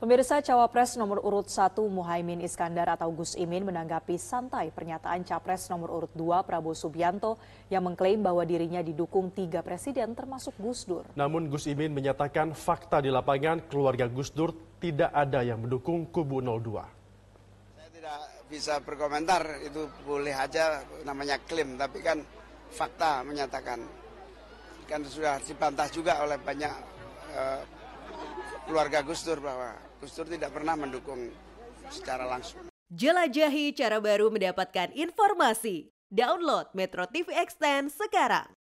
Pemirsa Cawapres nomor urut 1 Muhaimin Iskandar atau Gus Imin menanggapi santai pernyataan Capres nomor urut 2 Prabowo Subianto yang mengklaim bahwa dirinya didukung tiga presiden termasuk Gus Dur. Namun Gus Imin menyatakan fakta di lapangan keluarga Gus Dur tidak ada yang mendukung kubu 02. Saya tidak bisa berkomentar, itu boleh aja namanya klaim, tapi kan fakta menyatakan. Kan sudah dibantah juga oleh banyak uh, keluarga Gus Dur bahwa Gus Dur tidak pernah mendukung secara langsung. Jelajahi cara baru mendapatkan informasi. Download Metro TV Extend sekarang.